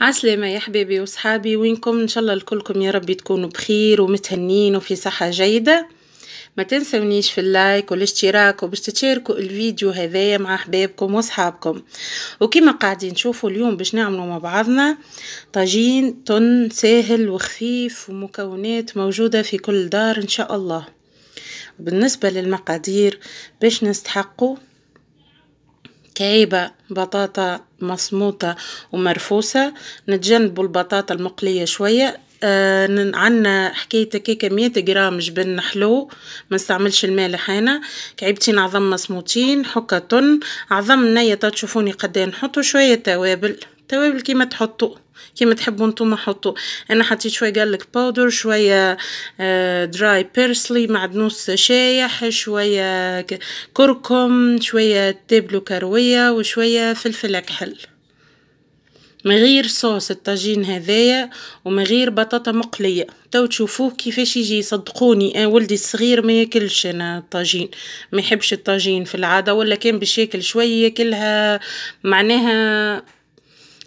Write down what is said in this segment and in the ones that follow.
عسلامة يا حبيبي وصحابي وينكم ان شاء الله لكلكم يا ربي تكونوا بخير ومتهنين وفي صحة جيدة ما تنسونيش في اللايك والاشتراك وباش تشاركوا الفيديو هذايا مع احبابكم وصحابكم وكما قاعدين نشوفوا اليوم باش نعملوا مع بعضنا طاجين تن ساهل وخفيف ومكونات موجودة في كل دار ان شاء الله بالنسبة للمقادير باش نستحقوا كايبة بطاطا مصموطة ومرفوسة، نتجنبو البطاطا المقلية شوية آه، عنا حكاية هكاكا مية غرام جبن حلو ما نستعملش المالح هنا كعبتين عظم مصموطين حكة عظم نية تشوفوني قدين إيه نحطو شوية توابل، توابل كيما تحطو. كيما تحبوا نتوما حطوا انا حطيت شويه جارليك باودر شويه دراي بيرسلي معدنوس شايح شويه كركم شويه تيبلو كرويه وشويه فلفل اكحل من غير صوص الطاجين هذايا ومن غير بطاطا مقليه تو تشوفوه كيفاش يجي صدقوني أنا آه، ولدي الصغير ما ياكلش انا الطاجين ما يحبش الطاجين في العاده ولا كان باش ياكل شويه ياكلها معناها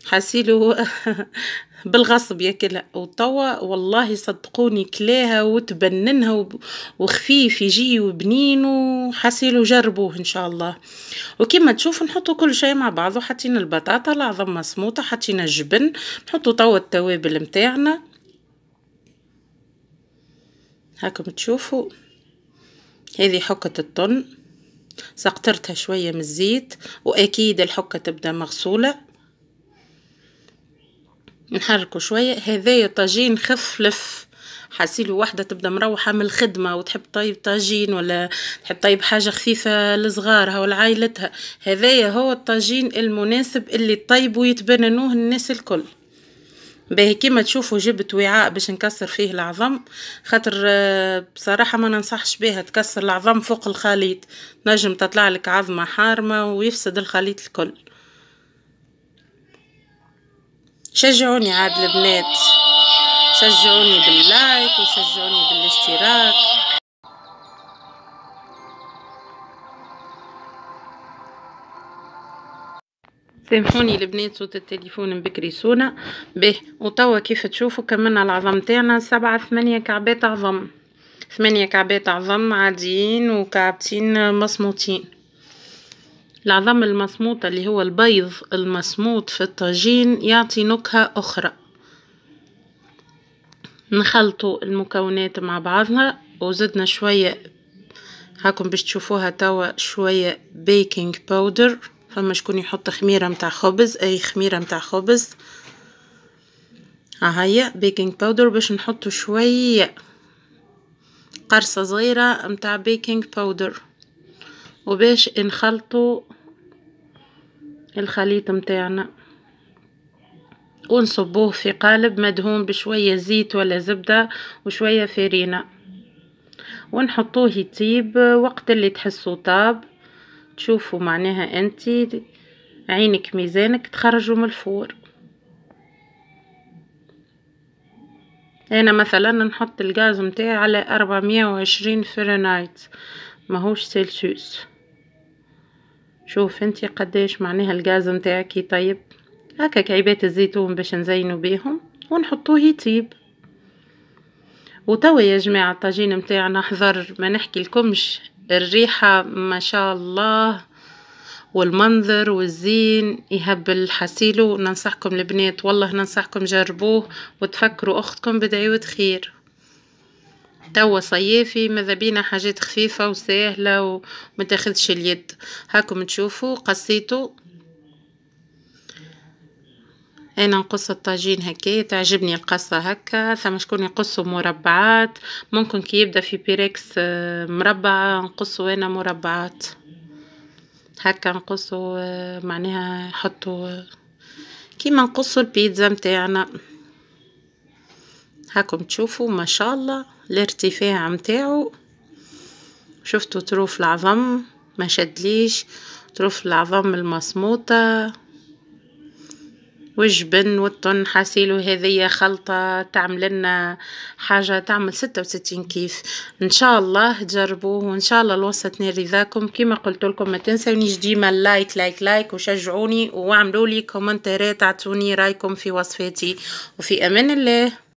حاسيلو بالغصب ياكلها وتوا والله صدقوني كلاها وتبننها وخفيف يجي وبنين وحاسيلو جربوه ان شاء الله وكما تشوفوا نحطوا كل شيء مع بعضه حطينا البطاطا العظم مسموطه حطينا الجبن نحطوا توا التوابل متاعنا هاكم تشوفوا هذه حكة الطن سقطرتها شوية من الزيت وأكيد الحكة تبدأ مغسولة نحركو شوية هذايا طاجين خف لف حاسيلو وحدة تبدا مروحة من الخدمة وتحب طيب طاجين ولا تحب طيب حاجة خفيفة لصغارها ولعائلتها هذايا هو الطاجين المناسب اللي طيب ويتبننوه الناس الكل باهي كيما تشوفوا جبت وعاء باش نكسر فيه العظم خاطر آه، بصراحه ما ننصحش بها تكسر العظم فوق الخليط نجم تطلع لك عظمه حارمه ويفسد الخليط الكل شجعوني عاد البنات شجعوني باللايك وشجعوني بالاشتراك سامحوني البنات صوت التليفون بكري سونا به وتوا كيف تشوفوا كملنا العظم تاعنا سبعة ثمانية كعبات عظم ثمانية كعبات عظم عاديين وكعبتين مصموتين العظم المصموطة اللي هو البيض المصموط في الطاجين يعطي نكهة أخرى نخلطو المكونات مع بعضها وزدنا شوية هاكم باش تشوفوها توا شوية بيكنج باودر فما شكون يحط خميرة متاع خبز أي خميرة متاع خبز ها بيكنج باودر باش نحطو شوية قرصة صغيرة متاع بيكنج باودر وباش نخلطوا الخليط متاعنا ونصبوه في قالب مدهون بشوية زيت ولا زبدة وشوية فرينة ونحطوه يطيب وقت اللي تحسوا طاب تشوفوا معناها انتي عينك ميزانك تخرجوا من الفور انا مثلا نحط الغاز متاعي على 420 فرنايت ماهوش سلسيوس شوف انتي قداش معناها الغاز نتاعك يطيب هكا عبات الزيتون باش نزينو بيهم ونحطوه يطيب وتوا يا جماعه الطاجين نتاعنا حضر ما نحكي لكمش الريحه ما شاء الله والمنظر والزين يهب الحسيلو ننصحكم البنات والله ننصحكم جربوه وتفكروا اختكم بدعوة خير توا صيافي ماذا بينا حاجات خفيفة وسهلة وما تاخذش اليد هاكم تشوفوا قصيتو انا نقص الطاجين هكا تعجبني القصه هكا ثم شكون يقصوا مربعات ممكن كي يبدا في بيريكس آه، مربعه نقصوا انا مربعات هكا نقصوا آه، معناها نحطوا آه، كيما نقصوا البيتزا متاعنا هاكم تشوفوا ما شاء الله الارتفاع متاعو شفتوا طروف العظم ما شدليش طروف العظم المصموطة والطن حاسيلو وهذه خلطة تعمل لنا حاجة تعمل ستة وستين كيف ان شاء الله تجربوه وان شاء الله الوصفة رضاكم كما قلت لكم ما تنسونيش ديما لايك لايك لايك وشجعوني واعملوا لي كومنتات اعطوني رايكم في وصفاتي وفي امان الله